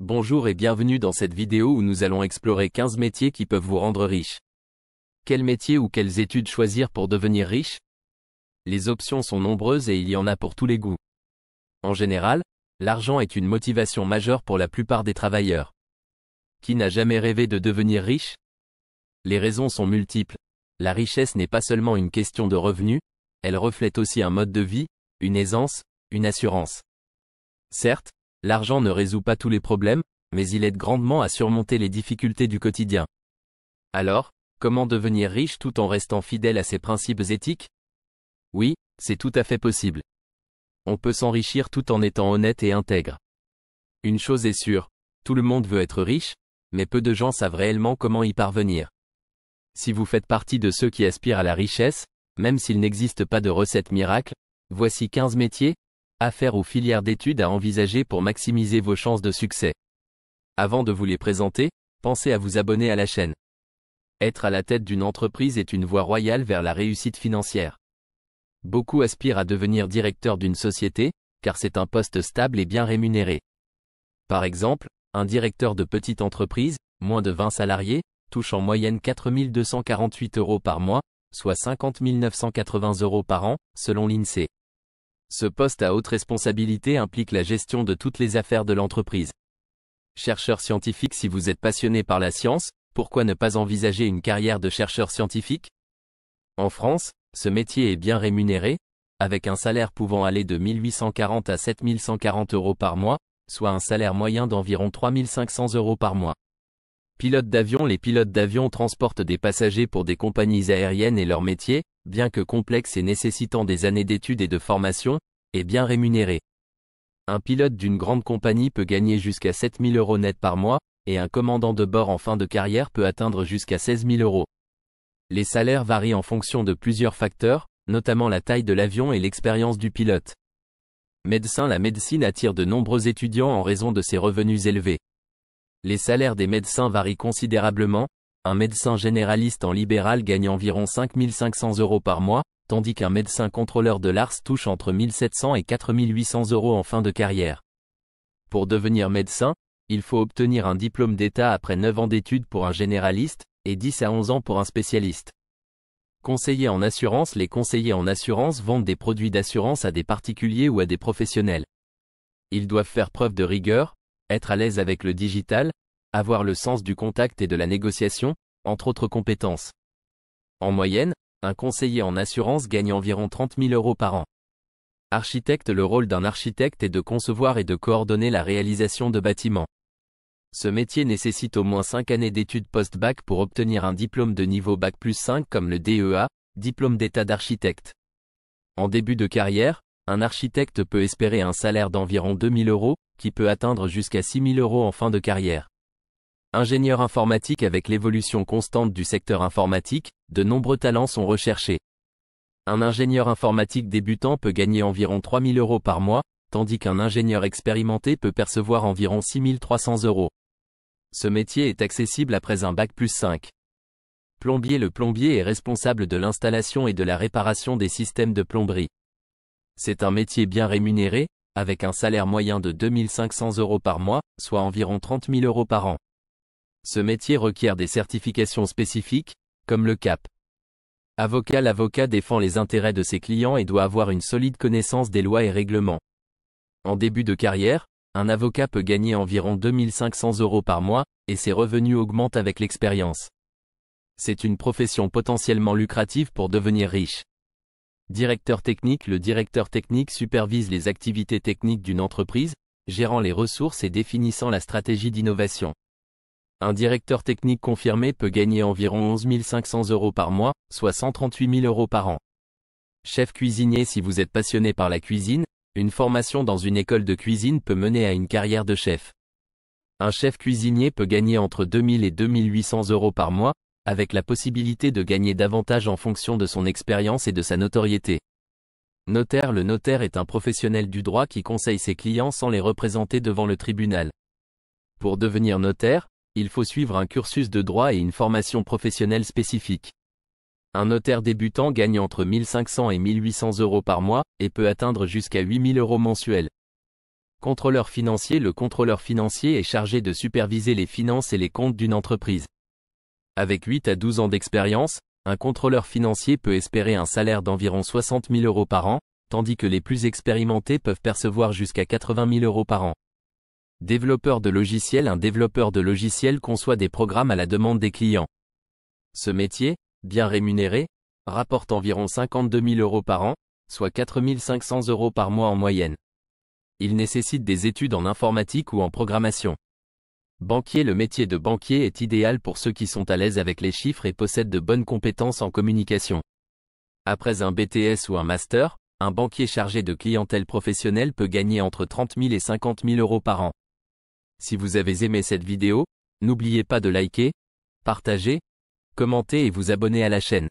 Bonjour et bienvenue dans cette vidéo où nous allons explorer 15 métiers qui peuvent vous rendre riche. Quels métiers ou quelles études choisir pour devenir riche Les options sont nombreuses et il y en a pour tous les goûts. En général, l'argent est une motivation majeure pour la plupart des travailleurs. Qui n'a jamais rêvé de devenir riche Les raisons sont multiples. La richesse n'est pas seulement une question de revenus, elle reflète aussi un mode de vie, une aisance, une assurance. Certes, L'argent ne résout pas tous les problèmes, mais il aide grandement à surmonter les difficultés du quotidien. Alors, comment devenir riche tout en restant fidèle à ses principes éthiques Oui, c'est tout à fait possible. On peut s'enrichir tout en étant honnête et intègre. Une chose est sûre, tout le monde veut être riche, mais peu de gens savent réellement comment y parvenir. Si vous faites partie de ceux qui aspirent à la richesse, même s'il n'existe pas de recette miracle, voici 15 métiers, Affaires ou filières d'études à envisager pour maximiser vos chances de succès. Avant de vous les présenter, pensez à vous abonner à la chaîne. Être à la tête d'une entreprise est une voie royale vers la réussite financière. Beaucoup aspirent à devenir directeur d'une société, car c'est un poste stable et bien rémunéré. Par exemple, un directeur de petite entreprise, moins de 20 salariés, touche en moyenne 4248 euros par mois, soit 50 980 euros par an, selon l'INSEE. Ce poste à haute responsabilité implique la gestion de toutes les affaires de l'entreprise. Chercheur scientifique si vous êtes passionné par la science, pourquoi ne pas envisager une carrière de chercheur scientifique En France, ce métier est bien rémunéré, avec un salaire pouvant aller de 1840 à 7140 euros par mois, soit un salaire moyen d'environ 3500 euros par mois. Pilote d'avion Les pilotes d'avion transportent des passagers pour des compagnies aériennes et leur métier, bien que complexe et nécessitant des années d'études et de formation, est bien rémunéré. Un pilote d'une grande compagnie peut gagner jusqu'à 7000 euros net par mois, et un commandant de bord en fin de carrière peut atteindre jusqu'à 16 000 euros. Les salaires varient en fonction de plusieurs facteurs, notamment la taille de l'avion et l'expérience du pilote. Médecin La médecine attire de nombreux étudiants en raison de ses revenus élevés. Les salaires des médecins varient considérablement, un médecin généraliste en libéral gagne environ 5500 euros par mois, tandis qu'un médecin contrôleur de l'ARS touche entre 1700 et 4800 euros en fin de carrière. Pour devenir médecin, il faut obtenir un diplôme d'État après 9 ans d'études pour un généraliste, et 10 à 11 ans pour un spécialiste. Conseiller en assurance Les conseillers en assurance vendent des produits d'assurance à des particuliers ou à des professionnels. Ils doivent faire preuve de rigueur, être à l'aise avec le digital, avoir le sens du contact et de la négociation, entre autres compétences. En moyenne, un conseiller en assurance gagne environ 30 000 euros par an. Architecte Le rôle d'un architecte est de concevoir et de coordonner la réalisation de bâtiments. Ce métier nécessite au moins 5 années d'études post-bac pour obtenir un diplôme de niveau Bac plus 5 comme le DEA, diplôme d'état d'architecte. En début de carrière, un architecte peut espérer un salaire d'environ 000 euros, qui peut atteindre jusqu'à 000 euros en fin de carrière. Ingénieur informatique avec l'évolution constante du secteur informatique, de nombreux talents sont recherchés. Un ingénieur informatique débutant peut gagner environ 3000 euros par mois, tandis qu'un ingénieur expérimenté peut percevoir environ 6300 euros. Ce métier est accessible après un bac plus 5. Plombier Le plombier est responsable de l'installation et de la réparation des systèmes de plomberie. C'est un métier bien rémunéré, avec un salaire moyen de 2500 euros par mois, soit environ 30 000 euros par an. Ce métier requiert des certifications spécifiques, comme le CAP. Avocat L'avocat défend les intérêts de ses clients et doit avoir une solide connaissance des lois et règlements. En début de carrière, un avocat peut gagner environ 2500 euros par mois, et ses revenus augmentent avec l'expérience. C'est une profession potentiellement lucrative pour devenir riche. Directeur technique Le directeur technique supervise les activités techniques d'une entreprise, gérant les ressources et définissant la stratégie d'innovation. Un directeur technique confirmé peut gagner environ 11 500 euros par mois, soit 138 000 euros par an. Chef cuisinier si vous êtes passionné par la cuisine, une formation dans une école de cuisine peut mener à une carrière de chef. Un chef cuisinier peut gagner entre 2000 et 2800 euros par mois, avec la possibilité de gagner davantage en fonction de son expérience et de sa notoriété. Notaire Le notaire est un professionnel du droit qui conseille ses clients sans les représenter devant le tribunal. Pour devenir notaire, il faut suivre un cursus de droit et une formation professionnelle spécifique. Un notaire débutant gagne entre 1500 et 1800 euros par mois, et peut atteindre jusqu'à 8000 euros mensuels. Contrôleur financier Le contrôleur financier est chargé de superviser les finances et les comptes d'une entreprise. Avec 8 à 12 ans d'expérience, un contrôleur financier peut espérer un salaire d'environ 60 000 euros par an, tandis que les plus expérimentés peuvent percevoir jusqu'à 80 000 euros par an. Développeur de logiciels Un développeur de logiciels conçoit des programmes à la demande des clients. Ce métier, bien rémunéré, rapporte environ 52 000 euros par an, soit 4 500 euros par mois en moyenne. Il nécessite des études en informatique ou en programmation. Banquier Le métier de banquier est idéal pour ceux qui sont à l'aise avec les chiffres et possèdent de bonnes compétences en communication. Après un BTS ou un master, un banquier chargé de clientèle professionnelle peut gagner entre 30 000 et 50 000 euros par an. Si vous avez aimé cette vidéo, n'oubliez pas de liker, partager, commenter et vous abonner à la chaîne.